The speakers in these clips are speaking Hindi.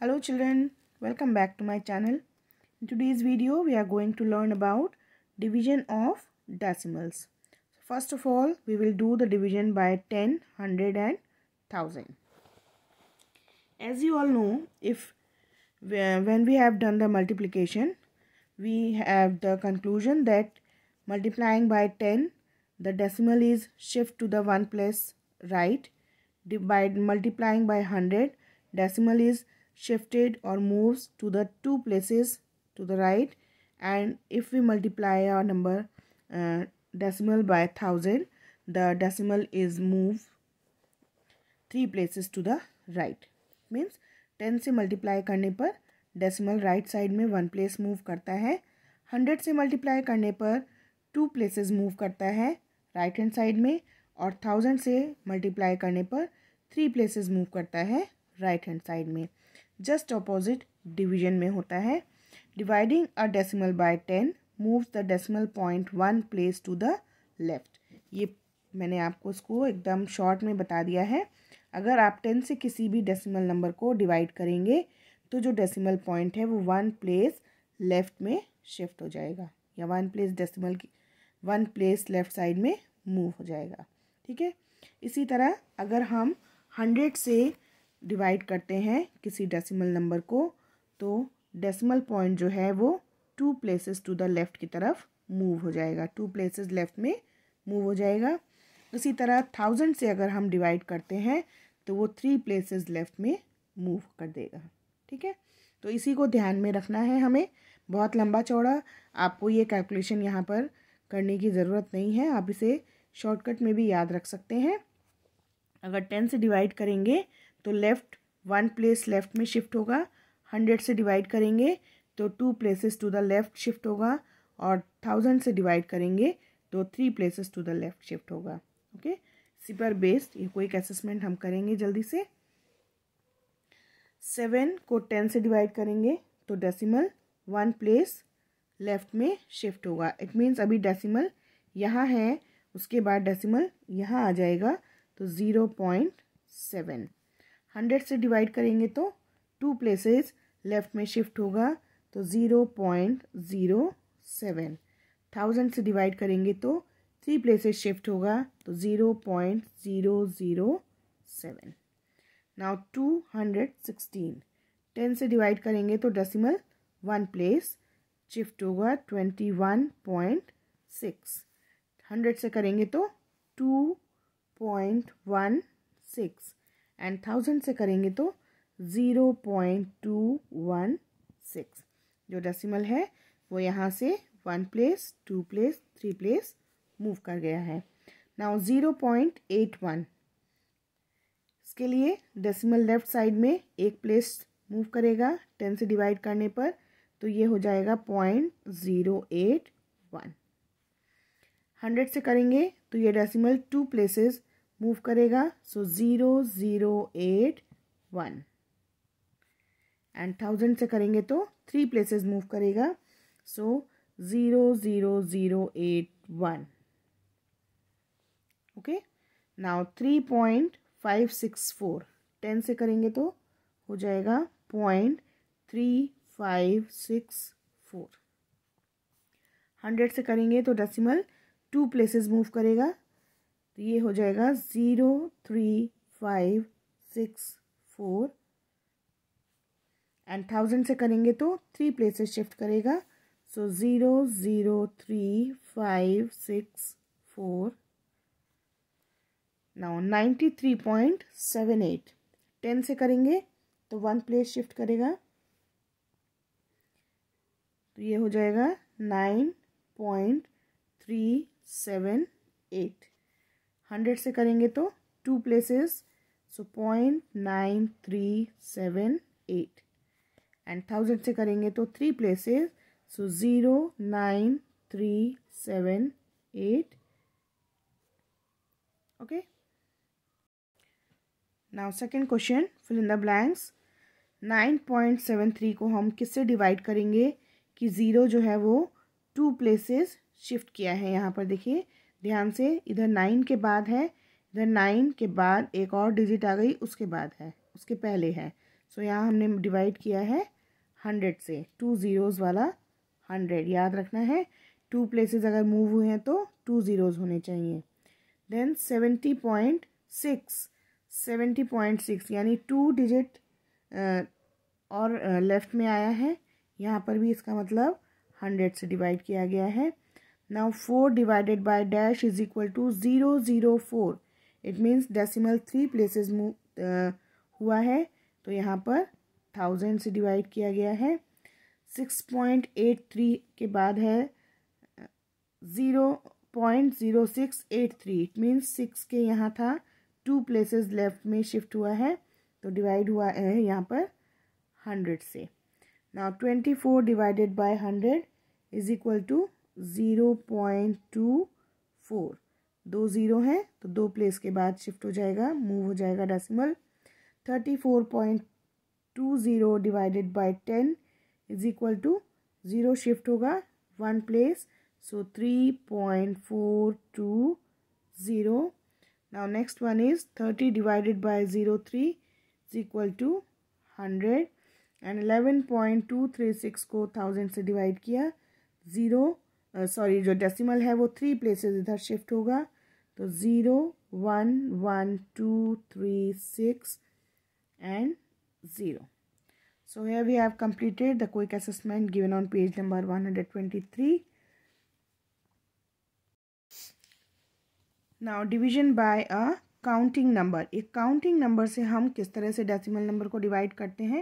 Hello children, welcome back to my channel. In today's video, we are going to learn about division of decimals. First of all, we will do the division by 10, 100 and 1000. As you all know, if when we have done the multiplication, we have the conclusion that multiplying by 10, the decimal is shift to the one place right. By multiplying by 100, decimal is shifted or moves to the two places to the right and if we multiply our number uh, decimal by 1000 the decimal is move three places to the right means 10 se multiply karne par decimal right side mein one place move karta hai 100 se multiply karne par two places move karta hai right hand side mein aur 1000 se multiply karne par three places move karta hai right hand side mein just opposite division में होता है dividing a decimal by ten moves the decimal point one place to the left ये मैंने आपको इसको एकदम शॉर्ट में बता दिया है अगर आप टेन से किसी भी डेसिमल नंबर को डिवाइड करेंगे तो जो डेसिमल पॉइंट है वो वन प्लेस लेफ़्ट में शिफ्ट हो जाएगा या वन प्लेस डेसिमल की वन प्लेस लेफ़्ट साइड में मूव हो जाएगा ठीक है इसी तरह अगर हम हंड्रेड से डिवाइड करते हैं किसी डेसिमल नंबर को तो डेसिमल पॉइंट जो है वो two places to the left की तरफ मूव हो जाएगा टू प्लेसेस लेफ़्ट में मूव हो जाएगा इसी तरह थाउजेंड से अगर हम डिवाइड करते हैं तो वो थ्री प्लेसेस लेफ़्ट में मूव कर देगा ठीक है तो इसी को ध्यान में रखना है हमें बहुत लंबा चौड़ा आपको ये कैलकुलेशन यहाँ पर करने की ज़रूरत नहीं है आप इसे शॉर्टकट में भी याद रख सकते हैं अगर टेन से डिवाइड करेंगे तो लेफ़्ट वन प्लेस लेफ़्ट में शिफ्ट होगा हंड्रेड से डिवाइड करेंगे तो two places to the left shift होगा और थाउजेंड से डिवाइड करेंगे तो three places to the left shift होगा ओके सिपर बेस्ड ये कोई असेसमेंट हम करेंगे जल्दी से सेवन को टेन से डिवाइड करेंगे तो डेसिमल वन प्लेस लेफ़्ट में शिफ्ट होगा इट मीन्स अभी डेसिमल यहाँ है उसके बाद डेसिमल यहाँ आ जाएगा तो ज़ीरो पॉइंट सेवन हंड्रेड से डिवाइड करेंगे तो टू प्लेसेस लेफ्ट में शिफ्ट होगा तो zero point zero seven thousand से डिवाइड करेंगे तो थ्री प्लेसेस शिफ्ट होगा तो zero point zero zero seven now two hundred sixteen ten से डिवाइड करेंगे तो डेसिमल वन प्लेस शिफ्ट होगा twenty one point six hundred से करेंगे तो two point one six and thousand से करेंगे तो zero point two one six जो डेसिमल है वो यहाँ से one place two place three place move कर गया है now zero point eight one इसके लिए डेसिमल लेफ्ट साइड में एक प्लेस मूव करेगा टेन से डिवाइड करने पर तो ये हो जाएगा point zero eight one hundred से करेंगे तो ये डेसिमल टू प्लेसेस मूव करेगा so zero zero eight one and thousand से करेंगे तो थ्री प्लेसेस मूव करेगा so zero zero zero eight one okay now three point five six four ten से करेंगे तो हो जाएगा point three five six four hundred से करेंगे तो डेसिमल टू प्लेसेस मूव करेगा तो ये हो जाएगा zero three five six four and thousand से करेंगे तो थ्री प्लेसेस शिफ्ट करेगा so zero zero three five six four now ninety three point seven eight ten से करेंगे तो वन प्लेस शिफ्ट करेगा तो ये हो जाएगा nine point three seven eight hundred से करेंगे तो two places so point nine three seven eight and thousand से करेंगे तो three places so zero nine three seven eight okay question fill in the blanks nine point seven three को हम किससे डिवाइड करेंगे कि ज़ीरो जो है वो टू प्लेसेस शिफ्ट किया है यहाँ पर देखिए ध्यान से इधर नाइन के बाद है इधर नाइन के बाद एक और डिजिट आ गई उसके बाद है उसके पहले है सो यहाँ हमने डिवाइड किया है हंड्रेड से टू ज़ीरोज़ वाला हंड्रेड याद रखना है टू प्लेसेस अगर मूव हुए हैं तो टू ज़ीरोज़ होने चाहिए then seventy point six seventy point six यानी टू डिजिट और लेफ़्ट में आया है यहाँ पर भी इसका मतलब हंड्रेड से डिवाइड किया गया है Now 4 divided by dash is equal to 004. It means decimal three places move uh, हुआ है तो यहाँ पर थाउजेंड से डिवाइड किया गया है सिक्स पॉइंट एट थ्री के बाद है zero point zero six eight three it means six के यहाँ था टू प्लेसेस लेफ्ट में शिफ्ट हुआ है तो डिवाइड हुआ है यहाँ पर हंड्रेड से now twenty four divided by hundred is equal to zero point two four दो ज़ीरो हैं तो दो प्लेस के बाद शिफ्ट हो जाएगा मूव हो जाएगा decimal thirty four point two zero divided by ten is equal to zero shift होगा one place so three point four two zero now next one is thirty divided by zero three is equal to hundred and eleven point two three six को थाउजेंड से डिवाइड किया ज़ीरो सॉरी uh, जो डेसिमल है वो थ्री प्लेसेस इधर शिफ्ट होगा तो zero one one two three six and zero so here we have completed the quick assessment given on page number one hundred twenty three now division by a counting number एक काउंटिंग नंबर से हम किस तरह से डेसिमल नंबर को डिवाइड करते हैं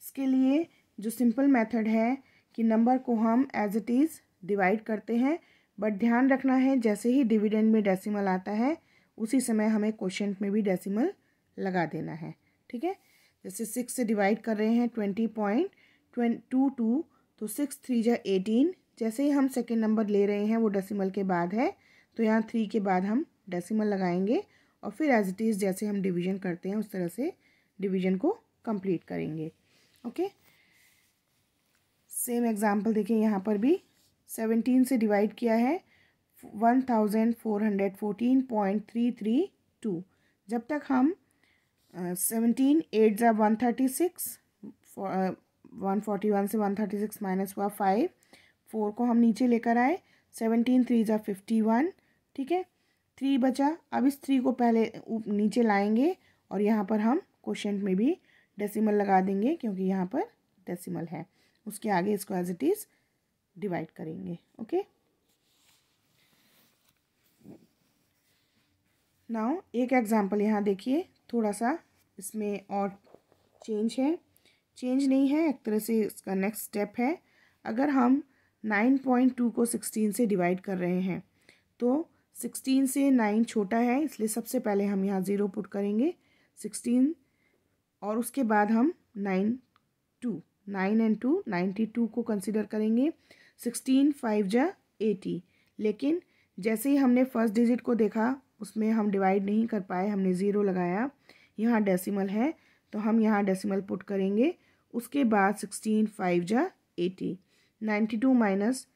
इसके लिए जो सिंपल मेथड है कि नंबर को हम एज इट इज़ डिवाइड करते हैं बट ध्यान रखना है जैसे ही डिविडेंड में डेसिमल आता है उसी समय हमें क्वेश्चन में भी डेसिमल लगा देना है ठीक है जैसे सिक्स से डिवाइड कर रहे हैं ट्वेंटी पॉइंट टू टू तो सिक्स थ्री या एटीन जैसे ही हम सेकेंड नंबर ले रहे हैं वो डेसिमल के बाद है तो यहाँ थ्री के बाद हम डेसिमल लगाएंगे और फिर एज इट इज़ जैसे हम डिवीजन करते हैं उस तरह से डिवीजन को कंप्लीट करेंगे ओके सेम एग्जांपल देखिए यहाँ पर भी सेवनटीन से डिवाइड किया है one thousand four hundred fourteen point three three two जब तक हम सेवनटीन एट ज़ा one thirty six one forty one से वन थर्टी सिक्स माइनस हुआ फाइव फोर को हम नीचे लेकर आए सेवनटीन थ्री ज़ा फिफ्टी वन ठीक है थ्री बचा अब इस थ्री को पहले नीचे लाएंगे और यहाँ पर हम क्वेश्चन में भी डेसिमल लगा देंगे क्योंकि यहाँ पर डेसिमल है उसके आगे इसको एज इट इज़ डिवाइड करेंगे ओके नाउ एक एग्जांपल यहाँ देखिए थोड़ा सा इसमें और चेंज है चेंज नहीं है एक तरह से इसका नेक्स्ट स्टेप है अगर हम नाइन पॉइंट टू को सिक्सटीन से डिवाइड कर रहे हैं तो सिक्सटीन से नाइन छोटा है इसलिए सबसे पहले हम यहाँ ज़ीरो पुट करेंगे सिक्सटीन और उसके बाद हम nine two nine and two ninety two को कंसिडर करेंगे सिक्सटीन फाइव जा एटी लेकिन जैसे ही हमने फर्स्ट डिजिट को देखा उसमें हम डिवाइड नहीं कर पाए हमने ज़ीरो लगाया यहाँ डेसिमल है तो हम यहाँ डेसिमल पुट करेंगे उसके बाद सिक्सटीन फाइव जा eighty ninety two minus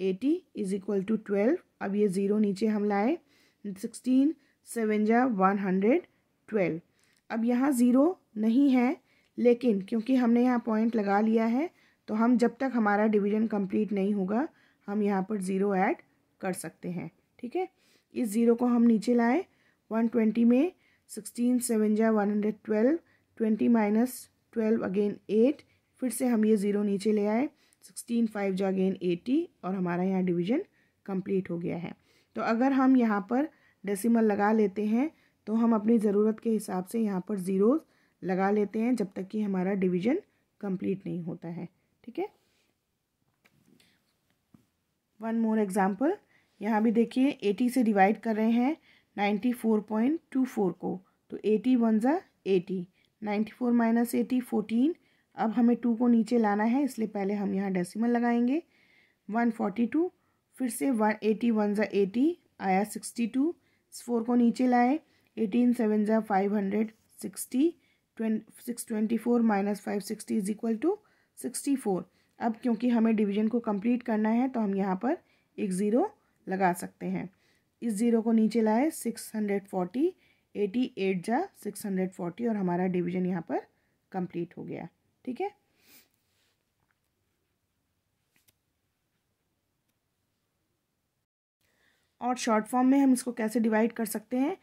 eighty is equal to twelve अब ये ज़ीरो नीचे हम लाए सिक्सटीन सेवन जा वन हंड्रेड ट्वेल्व अब यहाँ ज़ीरो नहीं है लेकिन क्योंकि हमने यहाँ पॉइंट लगा लिया है तो हम जब तक हमारा डिवीजन कंप्लीट नहीं होगा हम यहाँ पर ज़ीरो ऐड कर सकते हैं ठीक है इस ज़ीरो को हम नीचे लाएँ वन ट्वेंटी में सिक्सटीन सेवन जा one hundred twelve twenty minus twelve again eight फिर से हम ये ज़ीरो नीचे ले आए सिक्सटीन फाइव जा अगेन एटी और हमारा यहाँ डिवीजन कंप्लीट हो गया है तो अगर हम यहाँ पर डेसिमल लगा लेते हैं तो हम अपनी ज़रूरत के हिसाब से यहाँ पर ज़ीरो लगा लेते हैं जब तक कि हमारा डिवीजन कंप्लीट नहीं होता है ठीक है वन मोर एग्जाम्पल यहाँ भी देखिए एटी से डिवाइड कर रहे हैं ninety four point two four को तो एटी वन ज़ा eighty ninety four minus eighty fourteen अब हमें टू को नीचे लाना है इसलिए पहले हम यहाँ डेसिमल लगाएंगे वन फोर्टी टू फिर से वन एटी वन ज़ा एटी आया सिक्सटी टू फोर को नीचे लाए एटीन सेवन ज़ा five hundred sixty twenty six twenty four minus five sixty is equal to sixty four अब क्योंकि हमें डिवीजन को कंप्लीट करना है तो हम यहाँ पर एक ज़ीरो लगा सकते हैं इस ज़ीरो को नीचे लाए six hundred forty eighty eight जा सिक्स हंड्रेड फोर्टी और हमारा डिवीजन यहाँ पर कंप्लीट हो गया ठीक है और शॉर्ट फॉर्म में हम इसको कैसे डिवाइड कर सकते हैं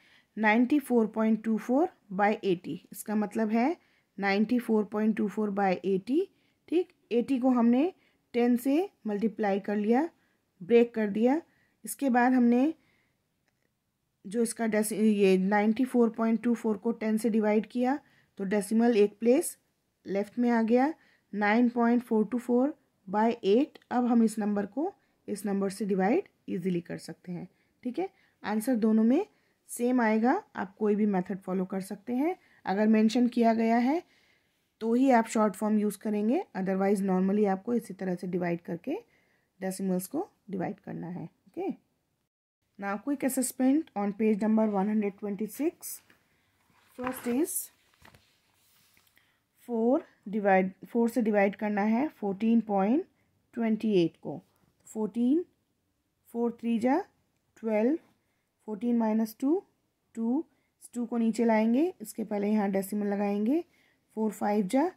ninety four point two four by eighty इसका मतलब है ninety four point two four by eighty ठीक एटी को हमने टेन से मल्टीप्लाई कर लिया ब्रेक कर दिया इसके बाद हमने जो इसका डेसी ये ninety four point two four को टेन से डिवाइड किया तो डेसिमल एक प्लेस लेफ्ट में आ गया nine point four two four by eight अब हम इस नंबर को इस नंबर से डिवाइड इजीली कर सकते हैं ठीक है आंसर दोनों में सेम आएगा आप कोई भी मेथड फॉलो कर सकते हैं अगर मेंशन किया गया है तो ही आप शॉर्ट फॉर्म यूज़ करेंगे अदरवाइज़ नॉर्मली आपको इसी तरह से डिवाइड करके डेसिमल्स को डिवाइड करना है okay now quick assessment on page number one hundred twenty six first is four divide four से डिवाइड करना है फोर्टीन पॉइंट ट्वेंटी एट को फोर्टीन फोर थ्री जा twelve fourteen minus two two two को नीचे लाएंगे इसके पहले यहाँ डेसिमल लगाएंगे फोर फाइव जा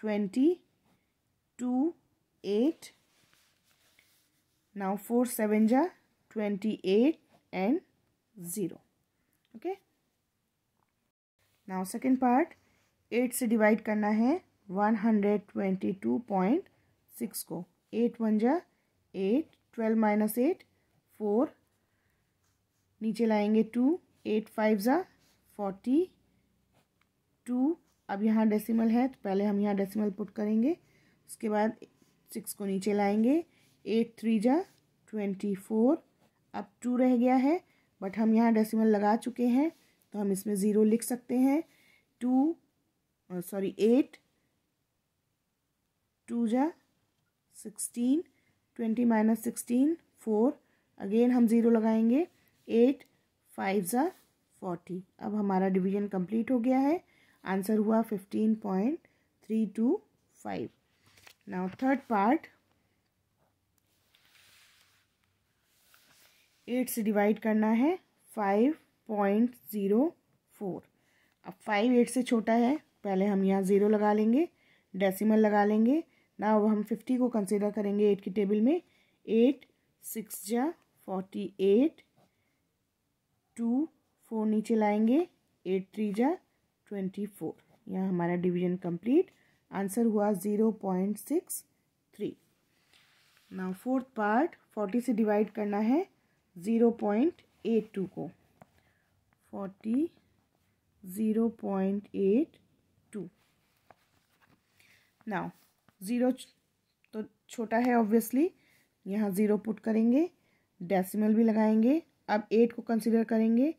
twenty two eight now four seven जा twenty eight and zero okay now second part eight से डिवाइड करना है one hundred twenty two point six को एट वन जा eight twelve minus eight four नीचे लाएंगे टू एट फाइव जा फोर्टी टू अब यहाँ डेसिमल है तो पहले हम यहाँ डेसिमल पुट करेंगे उसके बाद सिक्स को नीचे लाएंगे एट थ्री जा ट्वेंटी फोर अब टू रह गया है बट हम यहाँ डेसिमल लगा चुके हैं तो हम इसमें ज़ीरो लिख सकते हैं टू सॉरी एट टू जा sixteen twenty minus sixteen four again हम ज़ीरो लगाएंगे एट फाइव ज़ा फोर्टी अब हमारा डिवीजन कंप्लीट हो गया है आंसर हुआ fifteen point three two five now third part eight से डिवाइड करना है फाइव पॉइंट ज़ीरो फोर अब फाइव एट से छोटा है पहले हम यहाँ ज़ीरो लगा लेंगे डेसिमल लगा लेंगे ना अब हम फिफ्टी को कंसिडर करेंगे एट की टेबल में एट सिक्स जा फोर्टी एट टू फोर नीचे लाएंगे एट थ्री जा ट्वेंटी फोर यहाँ हमारा डिवीजन कंप्लीट आंसर हुआ zero point six three now fourth part forty से डिवाइड करना है ज़ीरो पॉइंट एट टू को forty zero point eight two now zero तो छोटा है ऑब्वियसली यहाँ ज़ीरो पुट करेंगे डेसिमल भी लगाएंगे अब एट को कंसिडर करेंगे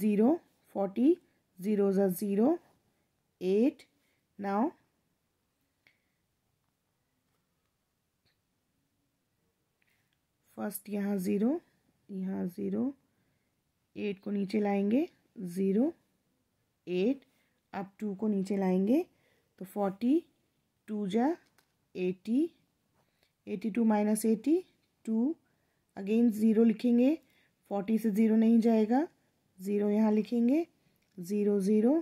zero forty zeros are 0 8 now first यहाँ ज़ीरो यहाँ ज़ीरो एट को नीचे लाएंगे ज़ीरो एट अब टू को नीचे लाएंगे तो फोर्टी टू जा eighty eighty two minus eighty two again zero लिखेंगे फोर्टी से ज़ीरो नहीं जाएगा ज़ीरो यहाँ लिखेंगे zero zero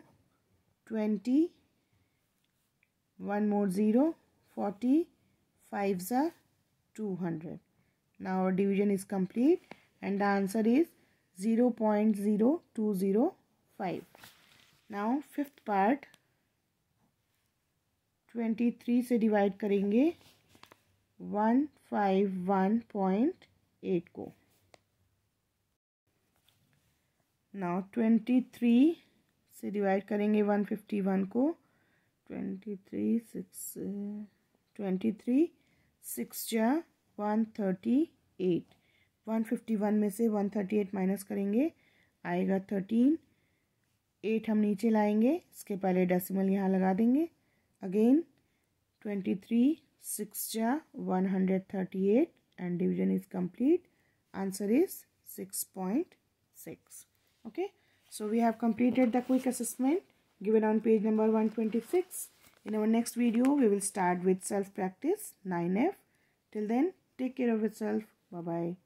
twenty one more zero forty five ज़ा टू हंड्रेड ना our division is complete and the answer is zero point zero two zero five now fifth part twenty three से डिवाइड करेंगे one five one point eight को नाउ ट्वेंटी थ्री से डिवाइड करेंगे वन फिफ्टी वन को twenty three six twenty three six जा one thirty eight one fifty one में से वन थर्टी एट माइनस करेंगे आएगा थर्टीन एट हम नीचे लाएंगे इसके पहले डेसिमल यहाँ लगा देंगे अगेन ट्वेंटी थ्री सिक्स जा one hundred thirty eight and division is complete answer is six point six okay so we have completed the quick assessment given on page number 126 in our next video we will start with self practice 9f till then take care of yourself bye bye